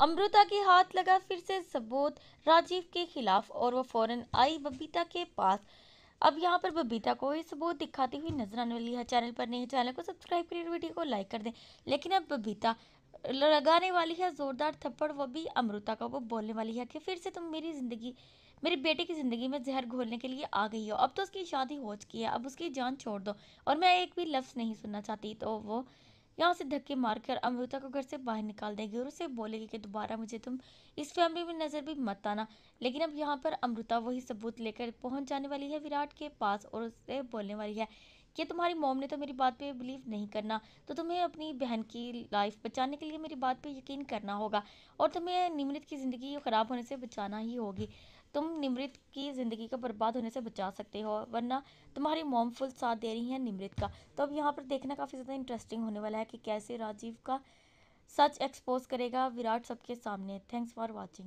अमृता के हाथ लगा फिर से सबूत राजीव के खिलाफ और वो फौरन आई बबीता के पास अब यहाँ पर बबीता को ही सबूत दिखाती हुई नजर आने वाली है चैनल पर नहीं चैनल को सब्सक्राइब करिए वीडियो को लाइक कर दें लेकिन अब बबीता लगाने वाली है ज़ोरदार थप्पड़ वो भी अमृता का वो बोलने वाली है कि फिर से तुम मेरी ज़िंदगी मेरे बेटे की ज़िंदगी में जहर घोलने के लिए आ गई हो अब तो उसकी शादी हो चुकी है अब उसकी जान छोड़ दो और मैं एक भी लफ्ज़ नहीं सुनना चाहती तो वो यहाँ से धक्के मारकर अमृता को घर से बाहर निकाल देगी और उसे बोलेगी कि दोबारा मुझे तुम इस फैमिली में नज़र भी मत आना लेकिन अब यहाँ पर अमृता वही सबूत लेकर पहुँच जाने वाली है विराट के पास और उससे बोलने वाली है कि तुम्हारी मोम ने तो मेरी बात पे बिलीव नहीं करना तो तुम्हें अपनी बहन की लाइफ बचाने के लिए मेरी बात पे यकीन करना होगा और तुम्हें निमृत की ज़िंदगी ख़राब होने से बचाना ही होगी तुम निमृत की ज़िंदगी को बर्बाद होने से बचा सकते हो वरना तुम्हारी मोम फुल साथ दे रही है निमृत का तो अब यहाँ पर देखना काफ़ी ज़्यादा इंटरेस्टिंग होने वाला है कि कैसे राजीव का सच एक्सपोज करेगा विराट सबके सामने थैंक्स फॉर वॉचिंग